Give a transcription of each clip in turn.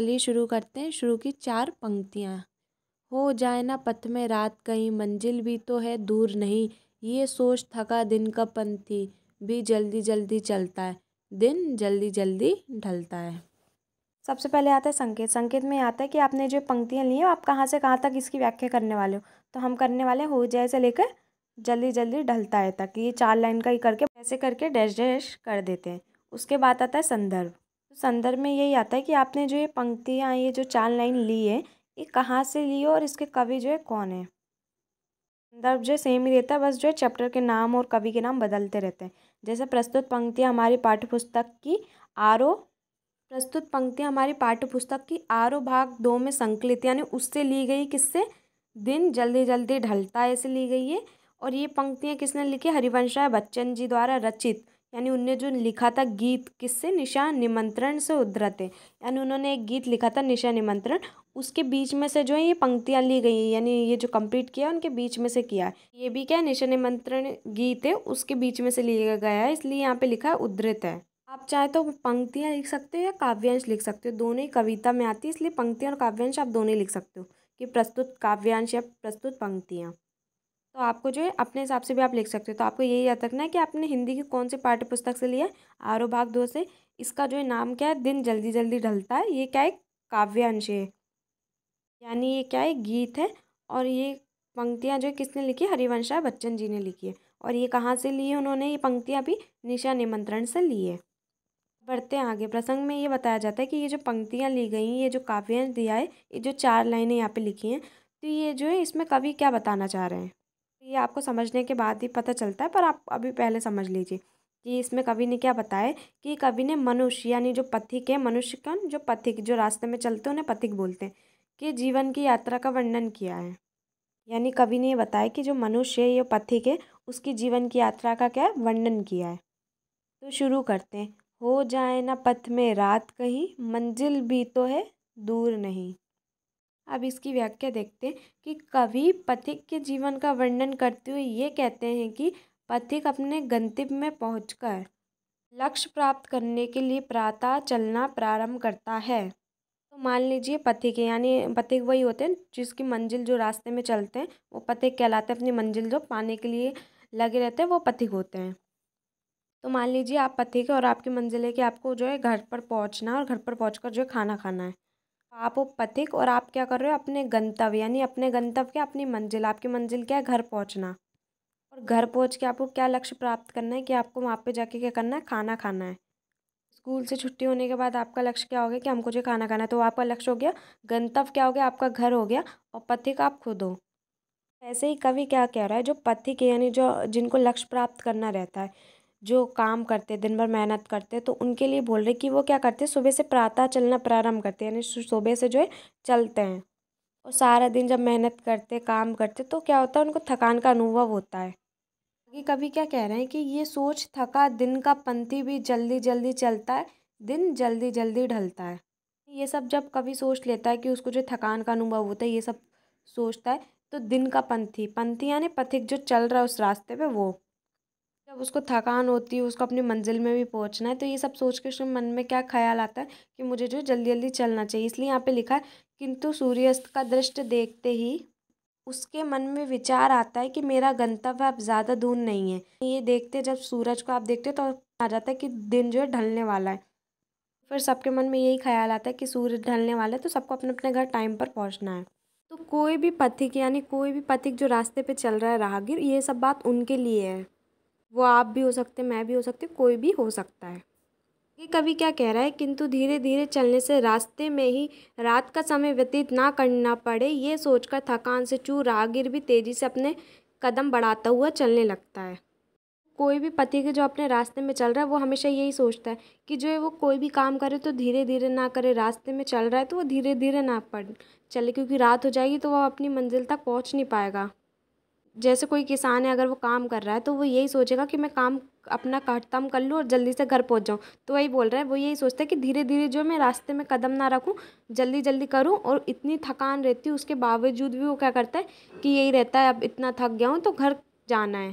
चलिए शुरू करते हैं शुरू की चार पंक्तियाँ हो जाए ना पथ में रात कहीं मंजिल भी तो है दूर नहीं ये सोच थका दिन का पंथी भी जल्दी जल्दी चलता है दिन जल्दी जल्दी ढलता है सबसे पहले आता है संकेत संकेत में आता है कि आपने जो पंक्तियाँ ली हैं आप कहाँ से कहाँ तक इसकी व्याख्या करने वाले हो तो हम करने वाले हो जाए से लेकर जल्दी जल्दी ढलता है तक ये चार लाइन का ही करके ऐसे करके डैश डैश कर देते हैं उसके बाद आता है संदर्भ तो संदर्भ में यही आता है कि आपने जो ये पंक्तियाँ ये जो चार लाइन ली है ये कहाँ से ली है और इसके कवि जो है कौन है संदर्भ जो सेम ही रहता है बस जो है चैप्टर के नाम और कवि के नाम बदलते रहते हैं जैसे प्रस्तुत पंक्तियाँ हमारी पाठ्यपुस्तक की आरओ प्रस्तुत पंक्तियाँ हमारी पाठ्यपुस्तक की आरओ भाग दो में संकलित यानी उससे ली गई किससे दिन जल्दी जल्दी ढलता ऐसे ली गई है और ये पंक्तियाँ किसने लिखी हरिवंश राय बच्चन जी द्वारा रचित यानी उनने जो लिखा था गीत किससे निशा निमंत्रण से उद्धृत है यानी उन्होंने एक गीत लिखा था निशा निमंत्रण उसके बीच में से जो है ये पंक्तियाँ ली गई हैं यानी ये जो कंप्लीट किया उनके बीच में से किया है ये भी क्या निशा निमंत्रण गीत है उसके बीच में से लिया गया है इसलिए यहाँ पे लिखा है उद्धृत है आप चाहे तो पंक्तियाँ लिख सकते हो या काव्यांश लिख सकते हो दोनों ही कविता में आती है इसलिए पंक्तियाँ और काव्यांश आप दोनों ही लिख सकते हो कि प्रस्तुत काव्यांश या प्रस्तुत पंक्तियाँ तो आपको जो है अपने हिसाब से भी आप लिख सकते हो तो आपको यही याद रखना है कि आपने हिंदी की कौन से पाठ्य पुस्तक से लिया है आरो भाग दो से इसका जो है नाम क्या है दिन जल्दी जल्दी ढलता है ये क्या है काव्यांश है यानी ये क्या है गीत है और ये पंक्तियाँ जो है किसने लिखी हरिवंश राय बच्चन जी ने लिखी है और ये कहाँ से लिए उन्होंने ये पंक्तियाँ भी निशा निमंत्रण से ली है बढ़ते हैं आगे प्रसंग में ये बताया जाता है कि ये जो पंक्तियाँ ली गई ये जो काव्यांश दिया है ये जो चार लाइनें यहाँ पे लिखी हैं तो ये जो है इसमें कवि क्या बताना चाह रहे हैं ये आपको समझने के बाद ही पता चलता है पर आप अभी पहले समझ लीजिए कि इसमें कवि ने क्या बताया कि कवि ने मनुष्य यानी जो पथिक है मनुष्य का जो पथिक जो रास्ते में चलते हैं उन्हें पथिक बोलते हैं कि जीवन की यात्रा का वर्णन किया है यानी कवि ने ये बताया कि जो मनुष्य है ये पथिक है उसकी जीवन की यात्रा का क्या वर्णन किया है तो शुरू करते हैं हो जाए ना पथ में रात कहीं मंजिल भी तो है दूर नहीं अब इसकी व्याख्या देखते हैं कि कवि पथिक के जीवन का वर्णन करते हुए ये कहते हैं कि पथिक अपने गंतव्य में पहुंचकर लक्ष्य प्राप्त करने के लिए प्रातः चलना प्रारंभ करता है तो मान लीजिए पथिक यानी पथिक वही होते हैं जिसकी मंजिल जो रास्ते में चलते हैं वो पथिक कहलाते हैं अपनी मंजिल जो पाने के लिए लगे रहते हैं वो पथिक होते हैं तो मान लीजिए आप पथिक है और आपकी मंजिल है कि आपको जो है घर पर पहुंचना और घर पर पहुंचकर जो है खाना खाना है आप हो पथिक और आप क्या कर रहे हो अपने गंतव्य यानी अपने गंतव्य क्या अपनी मंजिल आपकी मंजिल क्या है घर पहुंचना और घर पहुंच के आपको क्या लक्ष्य प्राप्त करना है कि आपको वहाँ पे जाके क्या करना है खाना खाना है स्कूल से छुट्टी होने के बाद आपका लक्ष्य क्या हो गया कि हमको जो खाना खाना है तो आपका लक्ष्य हो गया गंतव्य क्या हो गया आपका घर हो गया और पथिक आप खुद हो ऐसे ही कवि क्या कह रहा है जो पथिक यानी जो जिनको लक्ष्य प्राप्त करना रहता है जो काम करते दिन भर मेहनत करते तो उनके लिए बोल रहे कि वो क्या करते हैं सुबह से प्रातः चलना प्रारंभ करते हैं यानी सुबह से जो है चलते हैं और सारा दिन जब मेहनत करते काम करते तो क्या होता है उनको थकान का अनुभव होता है आगे कभी क्या कह रहे हैं कि ये सोच थका दिन का पंथी भी जल्दी जल्दी चलता है दिन जल्दी जल्दी ढलता है ये सब जब कभी सोच लेता है कि उसको जो थकान का अनुभव होता है ये सब सोचता है तो दिन का पंथी पंथी यानी पथिक जो चल रहा है उस रास्ते पे वो जब उसको थकान होती है उसको अपनी मंजिल में भी पहुंचना है तो ये सब सोच के उसके मन में क्या ख्याल आता है कि मुझे जो जल्दी जल्दी चलना चाहिए इसलिए यहाँ पे लिखा है किंतु सूर्यास्त का दृष्ट देखते ही उसके मन में विचार आता है कि मेरा गंतव्य अब ज़्यादा दूर नहीं है ये देखते जब सूरज को आप देखते तो आ जाता है कि दिन जो है ढलने वाला है फिर सबके मन में यही ख्याल आता है कि सूर्य ढलने वाला है तो सबको अपने अपने घर टाइम पर पहुंचना है तो कोई भी पथिक यानी कोई भी पथिक जो रास्ते पे चल रहा है राहगीर ये सब बात उनके लिए है वो आप भी हो सकते मैं भी हो सकती कोई भी हो सकता है ये कवि क्या कह रहा है किंतु धीरे धीरे चलने से रास्ते में ही रात का समय व्यतीत ना करना पड़े ये सोचकर थकान से चूर रागिर भी तेज़ी से अपने कदम बढ़ाता हुआ चलने लगता है कोई भी पति के जो अपने रास्ते में चल रहा है वो हमेशा यही सोचता है कि जो है वो कोई भी काम करे तो धीरे धीरे ना करे रास्ते में चल रहा है तो वो धीरे धीरे ना पड़ चले क्योंकि रात हो जाएगी तो वह अपनी मंजिल तक पहुँच नहीं पाएगा जैसे कोई किसान है अगर वो काम कर रहा है तो वो यही सोचेगा कि मैं काम अपना खत्म कर लूँ और जल्दी से घर पहुँच जाऊँ तो वही बोल रहा है वो यही सोचता है कि धीरे धीरे जो मैं रास्ते में कदम ना रखूँ जल्दी जल्दी करूँ और इतनी थकान रहती है उसके बावजूद भी वो क्या करता है कि यही रहता है अब इतना थक गया हूँ तो घर जाना है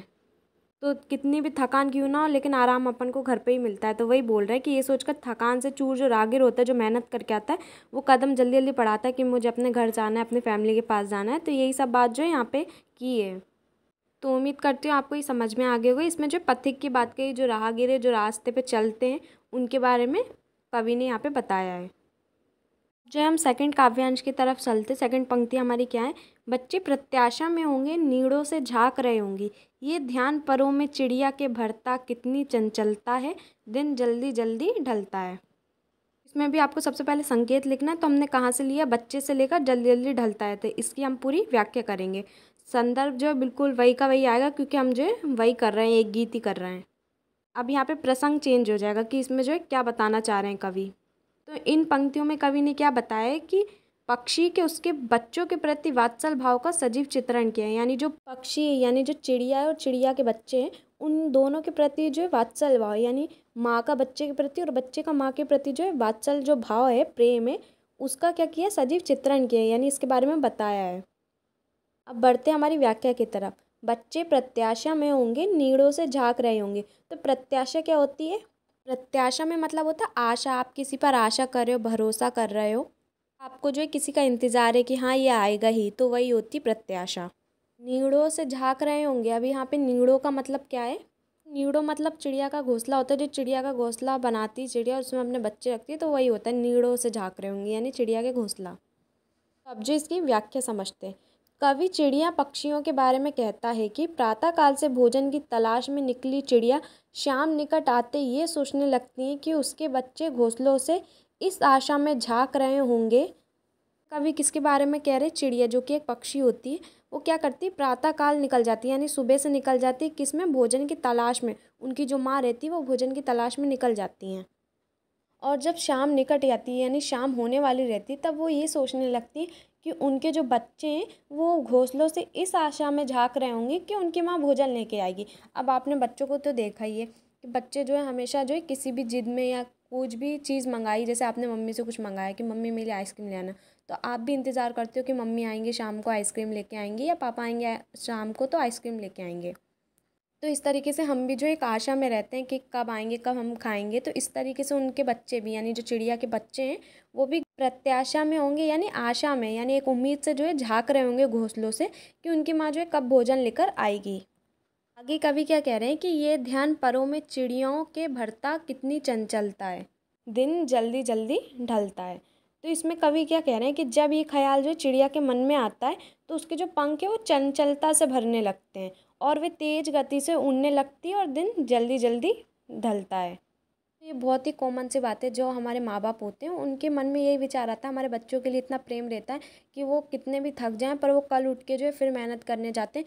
तो कितनी भी थकान क्यों ना हो लेकिन आराम अपन को घर पे ही मिलता है तो वही बोल रहा है कि ये सोचकर थकान से चूर जो रागिर होता है जो मेहनत करके आता है वो कदम जल्दी जल्दी पढ़ाता है कि मुझे अपने घर जाना है अपने फैमिली के पास जाना है तो यही सब बात जो है यहाँ पे की है तो उम्मीद करती हूँ आपको ये समझ में आ गए होगा इसमें जो पथिक की बात कही जो राहगीर है जो रास्ते पे चलते हैं उनके बारे में कवि ने यहाँ पे बताया है जो हम सेकंड काव्यांश की तरफ चलते सेकंड पंक्ति हमारी क्या है बच्चे प्रत्याशा में होंगे नीड़ों से झाँक रहे होंगे ये ध्यान परों में चिड़िया के भरता कितनी चंचलता है दिन जल्दी जल्दी ढलता है इसमें भी आपको सबसे पहले संकेत लिखना है तो हमने कहाँ से लिया बच्चे से लेकर जल्दी जल्दी ढलता है तो इसकी हम पूरी व्याख्या करेंगे संदर्भ जो है बिल्कुल वही का वही आएगा क्योंकि हम जो है वही कर रहे हैं एक गीत ही कर रहे हैं अब यहाँ पे प्रसंग चेंज हो जाएगा कि इसमें जो है क्या बताना चाह रहे हैं कवि तो इन पंक्तियों में कवि ने क्या बताया कि पक्षी के उसके बच्चों के प्रति वात्सल भाव का सजीव चित्रण किया है यानी जो पक्षी यानी जो चिड़िया है और चिड़िया के बच्चे हैं उन दोनों के प्रति जो है वात्सल भाव यानी माँ का बच्चे के प्रति और बच्चे का माँ के प्रति जो है वात्सल जो भाव है प्रेम है उसका क्या किया सजीव चित्रण किया है यानी इसके बारे में बताया है अब बढ़ते हमारी व्याख्या की तरफ बच्चे प्रत्याशा में होंगे नीड़ों से झाँक रहे होंगे तो प्रत्याशा क्या होती है प्रत्याशा में मतलब होता है आशा आप किसी पर आशा कर रहे हो भरोसा कर रहे हो आपको जो है किसी का इंतज़ार है कि हाँ ये आएगा ही तो वही होती प्रत्याशा नीड़ों से झाँक रहे होंगे अभी यहाँ पे नीड़ों का मतलब क्या है नीड़ों मतलब चिड़िया का घोंसला होता है जो चिड़िया का घोंसला बनाती है चिड़िया उसमें अपने बच्चे रखती है तो वही होता है नीड़ों से झाँक रहे होंगे यानी चिड़िया के घोंसला अब जो इसकी व्याख्या समझते हैं कवि चिड़िया पक्षियों के बारे में कहता है कि प्रातःकाल से भोजन की तलाश में निकली चिड़िया शाम निकट आते ये सोचने लगती हैं कि उसके बच्चे घोंसलों से इस आशा में झाँक रहे होंगे कवि किसके बारे में कह रहे चिड़िया जो कि एक पक्षी होती है वो क्या करती है प्रातःकाल निकल जाती है यानी सुबह से निकल जाती है किस में भोजन की तलाश में उनकी जो माँ रहती है वो भोजन की तलाश में निकल जाती हैं और जब शाम निकट जाती है यानी शाम होने वाली रहती है तब वो ये सोचने लगती है कि उनके जो बच्चे हैं वो घोंसलों से इस आशा में झाँक रहे होंगे कि उनकी माँ भोजन लेके आएगी अब आपने बच्चों को तो देखा ही है कि बच्चे जो है हमेशा जो है किसी भी जिद में या कुछ भी चीज़ मंगाई जैसे आपने मम्मी से कुछ मंगाया कि मम्मी मेरे आइसक्रीम ले आना तो आप भी इंतज़ार करते हो कि मम्मी आएंगे शाम को आइसक्रीम लेके आएंगे या पापा आएंगे शाम को तो आइसक्रीम लेके आएंगे तो इस तरीके से हम भी जो एक आशा में रहते हैं कि कब आएंगे कब हम खाएंगे तो इस तरीके से उनके बच्चे भी यानी जो चिड़िया के बच्चे हैं वो भी प्रत्याशा में होंगे यानी आशा में यानी एक उम्मीद से जो है झाँक रहे होंगे घोंसलों से कि उनकी माँ जो है कब भोजन लेकर आएगी आगे कवि क्या कह रहे हैं कि ये ध्यान परों में चिड़ियों के भरता कितनी चंचलता है दिन जल्दी जल्दी ढलता है तो इसमें कवि क्या कह रहे हैं कि जब ये ख्याल जो चिड़िया के मन में आता है तो उसके जो पंख है वो चंचलता से भरने लगते हैं और वे तेज गति से उड़ने लगती है और दिन जल्दी जल्दी ढलता है ये बहुत ही कॉमन सी बात है जो हमारे माँ बाप होते हैं उनके मन में यही विचार आता है हमारे बच्चों के लिए इतना प्रेम रहता है कि वो कितने भी थक जाएं पर वो कल उठ के जो है फिर मेहनत करने जाते हैं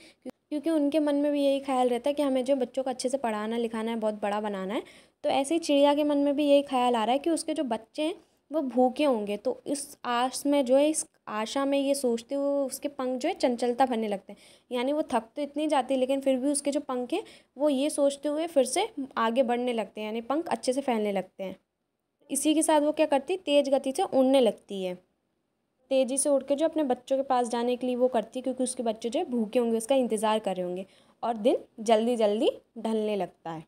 क्योंकि उनके मन में भी यही ख्याल रहता है कि हमें जो बच्चों को अच्छे से पढ़ाना लिखाना है बहुत बड़ा बनाना है तो ऐसे ही चिड़िया के मन में भी यही ख्याल आ रहा है कि उसके जो बच्चे हैं वो भूखे होंगे तो इस आश में जो है इस आशा में ये सोचते हुए उसके पंख जो है चंचलता भरने लगते हैं यानी वो थक तो इतनी जाती है लेकिन फिर भी उसके जो पंख हैं वो ये सोचते हुए फिर से आगे बढ़ने लगते हैं यानी पंख अच्छे से फैलने लगते हैं इसी के साथ वो क्या करती है तेज़ गति से उड़ने लगती है तेज़ी से उड़ के जो अपने बच्चों के पास जाने के लिए वो करती है क्योंकि उसके बच्चे जो है भूखे होंगे उसका इंतज़ार कर रहे होंगे और दिन जल्दी जल्दी ढलने लगता है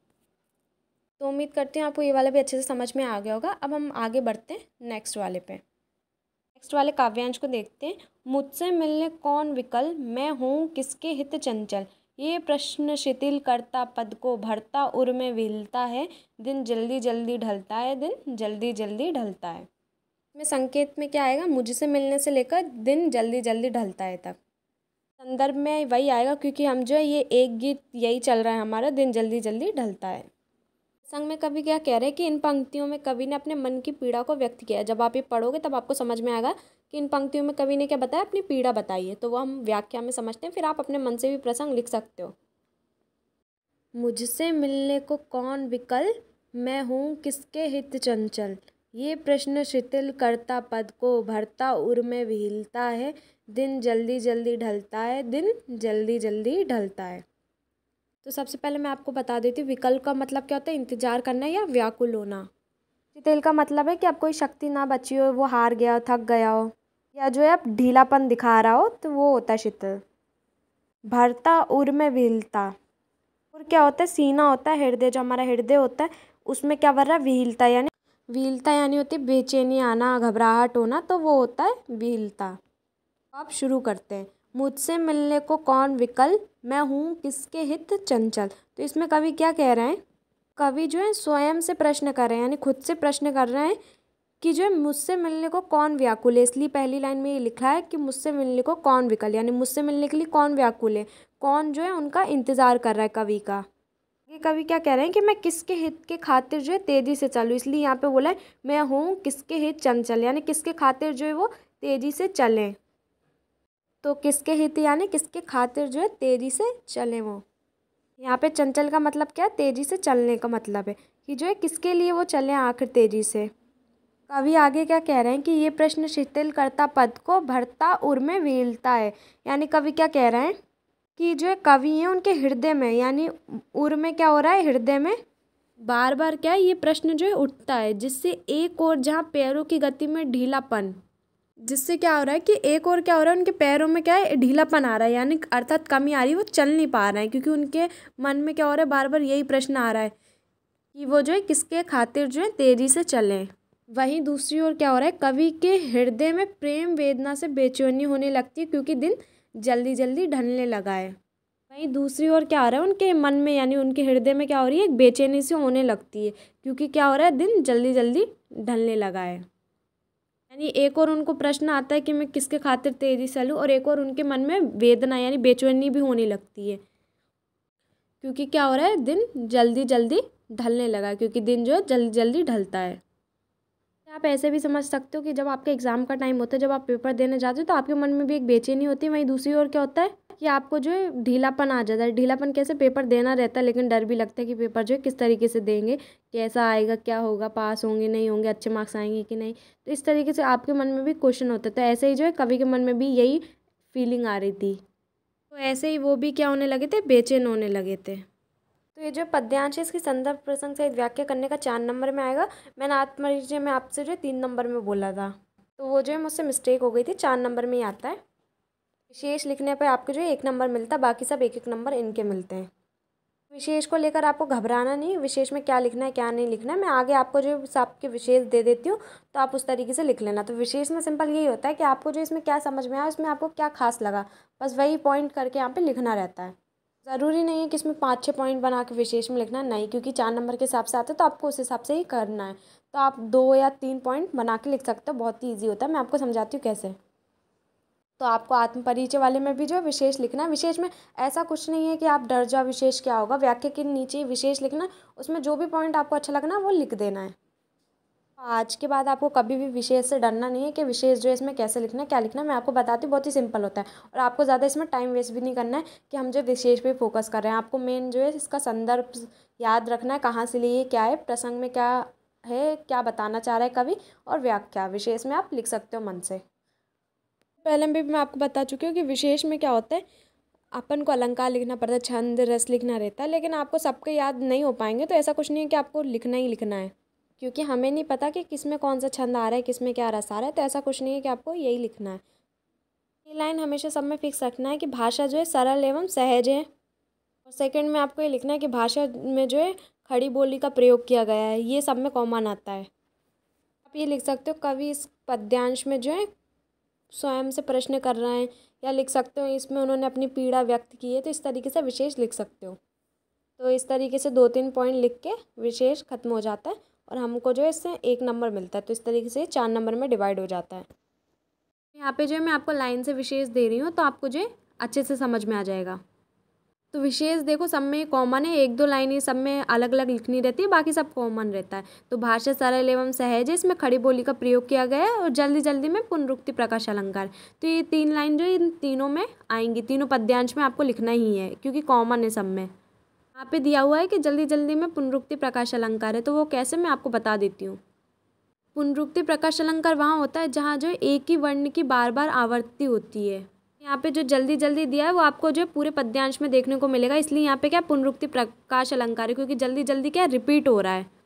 तो उम्मीद करती हूँ आपको ये वाला भी अच्छे से समझ में आ गया होगा अब हम आगे बढ़ते हैं नेक्स्ट वाले पे नेक्स्ट वाले काव्यांश को देखते हैं मुझसे मिलने कौन विकल मैं हूँ किसके हित चंचल ये प्रश्न शिथिल करता पद को भरता उर में विलता है दिन जल्दी जल्दी ढलता है दिन जल्दी जल्दी ढलता है इसमें संकेत में क्या आएगा मुझसे मिलने से लेकर दिन जल्दी जल्दी ढलता है तक संदर्भ में वही आएगा क्योंकि हम जो है ये एक गीत यही चल रहा है हमारा दिन जल्दी जल्दी ढलता है संग में कवि क्या कह रहे हैं कि इन पंक्तियों में कवि ने अपने मन की पीड़ा को व्यक्त किया है जब आप ये पढ़ोगे तब आपको समझ में आएगा कि इन पंक्तियों में कवि ने क्या बताया अपनी पीड़ा बताई है तो वो हम व्याख्या में समझते हैं फिर आप अपने मन से भी प्रसंग लिख सकते हो मुझसे मिलने को कौन विकल मैं हूँ किसके हित चंचल ये प्रश्न शिथिल करता पद को भरता उर में विहिलता है दिन जल्दी जल्दी ढलता है दिन जल्दी जल्दी ढलता है तो सबसे पहले मैं आपको बता देती हूँ विकल्प का मतलब क्या होता है इंतजार करना या व्याकुल होना चितेल का मतलब है कि आप कोई शक्ति ना बची हो वो हार गया हो थक गया हो या जो है आप ढीलापन दिखा रहा हो तो वो होता है शीतल भरता उर में विहलता उर क्या होता है सीना होता है हृदय जो हमारा हृदय होता है उसमें क्या भर रहा है व्हीलता यानी व्हीलता यानी होती है बेचैनी आना घबराहट होना तो वो होता है विहलता आप शुरू करते हैं मुझसे मिलने को कौन विकल्प मैं हूँ किसके हित चंचल तो इसमें कवि क्या कह रहे हैं कवि जो है स्वयं से प्रश्न कर रहे हैं यानी खुद से प्रश्न कर रहे हैं कि जो है मुझसे मिलने को कौन व्याकुल है इसलिए पहली लाइन में ये लिखा है कि मुझसे मिलने को कौन विकल यानी मुझसे मिलने के लिए कौन व्याकुल है कौन जो है उनका इंतज़ार कर रहा है कवि का ये कवि क्या कह रहे हैं कि मैं किसके हित के खातिर जो है तेज़ी से चलूँ इसलिए यहाँ पे बोला है मैं हूँ किसके हित चंचल यानी किसके खातिर जो है वो तेज़ी से चलें तो किसके हित यानी किसके खातिर जो है तेज़ी से चलें वो यहाँ पे चंचल का मतलब क्या है तेज़ी से चलने का मतलब है कि जो है किसके लिए वो चलें आखिर तेज़ी से कवि आगे क्या कह रहे हैं कि ये प्रश्न शिथिल करता पद को भरता उर में वीलता है यानी कवि क्या कह रहे हैं कि जो है कवि हैं उनके हृदय में यानी उर में क्या हो रहा है हृदय में बार बार क्या है ये प्रश्न जो है उठता है जिससे एक और जहाँ पैरों की गति में ढीलापन जिससे क्या हो रहा है कि एक और क्या हो रहा है उनके पैरों में क्या है ढीलापन आ रहा है यानी अर्थात कमी आ रही है वो चल नहीं पा रहे हैं क्योंकि उनके मन में क्या हो रहा है बार बार यही प्रश्न आ रहा है कि वो जो है किसके खातिर जो है तेज़ी से चलें वहीं दूसरी ओर क्या हो रहा है कवि के हृदय में प्रेम वेदना से बेचैनी होने लगती है क्योंकि दिन जल्दी जल्दी ढलने लगा है वहीं दूसरी ओर क्या हो रहा है उनके मन में यानी उनके हृदय में क्या हो रही है एक बेचैनी से होने लगती है क्योंकि क्या हो रहा है दिन जल्दी जल्दी ढलने लगा है यानी एक और उनको प्रश्न आता है कि मैं किसके खातिर तेजी से लूँ और एक और उनके मन में वेदना यानी बेचैनी भी होने लगती है क्योंकि क्या हो रहा है दिन जल्दी जल्दी ढलने लगा क्योंकि दिन जो है जल्दी जल्दी ढलता है आप ऐसे भी समझ सकते हो कि जब आपके एग्ज़ाम का टाइम होता है जब आप पेपर देने जाते हो तो आपके मन में भी एक बेचैनी होती है वहीं दूसरी ओर क्या होता है कि आपको जो है ढीलापन आ जाता है ढीलापन कैसे पेपर देना रहता है लेकिन डर भी लगता है कि पेपर जो है किस तरीके से देंगे कैसा आएगा क्या होगा पास होंगे नहीं होंगे अच्छे मार्क्स आएंगे कि नहीं तो इस तरीके से आपके मन में भी क्वेश्चन होता है तो ऐसे ही जो है कवि के मन में भी यही फीलिंग आ रही थी तो ऐसे ही वो भी क्या होने लगे थे बेचैन होने लगे थे तो ये जो पद्यांश है इसकी संदर्भ प्रसंग सहित व्याख्या करने का चार नंबर में आएगा मैंने आत्मरिचय में आपसे जो तीन नंबर में बोला था तो वो जो है मुझसे मिस्टेक हो गई थी चार नंबर में ही आता है विशेष लिखने पर आपको जो एक नंबर मिलता बाकी सब एक एक नंबर इनके मिलते हैं विशेष को लेकर आपको घबराना नहीं विशेष में क्या लिखना है क्या नहीं लिखना है मैं आगे आपको जो आपके विशेष दे देती हूँ तो आप उस तरीके से लिख लेना तो विशेष में सिंपल यही होता है कि आपको जो इसमें क्या समझ में आया उसमें आपको क्या खास लगा बस वही पॉइंट करके यहाँ पे लिखना रहता है ज़रूरी नहीं है कि इसमें पाँच छः पॉइंट बना के विशेष में लिखना नहीं क्योंकि चार नंबर के हिसाब से आता है तो आपको उस हिसाब से ही करना है तो आप दो या तीन पॉइंट बना के लिख सकते हो बहुत ही ईजी होता है मैं आपको समझाती हूँ कैसे तो आपको आत्म परिचय वाले में भी जो है विशेष लिखना है विशेष में ऐसा कुछ नहीं है कि आप डर जाओ विशेष क्या होगा व्याख्या के नीचे विशेष लिखना उसमें जो भी पॉइंट आपको अच्छा लगना है वो लिख देना है आज के बाद आपको कभी भी विशेष से डरना नहीं है कि विशेष जो है इसमें कैसे लिखना है क्या लिखना है मैं आपको बताती हूँ बहुत ही सिंपल होता है और आपको ज़्यादा इसमें टाइम वेस्ट भी नहीं करना है कि हम जो विशेष पे फोकस कर रहे हैं आपको मेन जो है इसका संदर्भ याद रखना है कहाँ से लिए क्या है प्रसंग में क्या है क्या बताना चाह रहा है कवि और व्याख्या विशेष में आप लिख सकते हो मन से पहले भी मैं आपको बता चुकी हूँ कि विशेष में क्या होता है अपन को अलंकार लिखना पड़ता है छंद रस लिखना रहता है लेकिन आपको सबके याद नहीं हो पाएंगे तो ऐसा कुछ नहीं है कि आपको लिखना ही लिखना है क्योंकि हमें नहीं पता कि किस में कौन सा छंद आ रहा है किस में क्या रस आ रहा है तो ऐसा कुछ नहीं है कि आपको यही लिखना है ये लाइन हमेशा सब में फिक्स रखना है कि भाषा जो है सरल एवं सहज है और सेकेंड में आपको ये लिखना है कि भाषा में जो है खड़ी बोली का प्रयोग किया गया है ये सब में कॉमन आता है आप ये लिख सकते हो कवि इस पद्यांश में जो है स्वयं से प्रश्न कर रहे हैं या लिख सकते हो इसमें उन्होंने अपनी पीड़ा व्यक्त की है तो इस तरीके से विशेष लिख सकते हो तो इस तरीके से दो तीन पॉइंट लिख के विशेष खत्म हो जाता है और हमको जो है इससे एक नंबर मिलता है तो इस तरीके से चार नंबर में डिवाइड हो जाता है यहाँ पे जो है मैं आपको लाइन से विशेष दे रही हूँ तो आपको जो अच्छे से समझ में आ जाएगा तो विशेष देखो सब में कॉमन है एक दो लाइन सब में अलग अलग लिखनी रहती है बाकी सब कॉमन रहता है तो भाषा सरल एवं सहज है इसमें खड़ी बोली का प्रयोग किया गया है और जल्दी जल्दी में पुनरुक्ति प्रकाश अलंकार तो ये तीन लाइन जो इन तीनों में आएंगी तीनों पद्यांश में आपको लिखना ही है क्योंकि कॉमन है सब में यहाँ पे दिया हुआ है कि जल्दी जल्दी में पुनरुक्ति प्रकाश अलंकार है तो वो कैसे मैं आपको बता देती हूँ पुनरुक्ति प्रकाश अलंकार वहाँ होता है जहाँ जो एक ही वर्ण की बार बार आवर्ती होती है यहाँ पे जो जल्दी जल्दी दिया है वो आपको जो पूरे पद्यांश में देखने को मिलेगा इसलिए यहाँ पे क्या पुनरुक्ति प्रकाश अलंकार है क्योंकि जल्दी जल्दी क्या रिपीट हो रहा है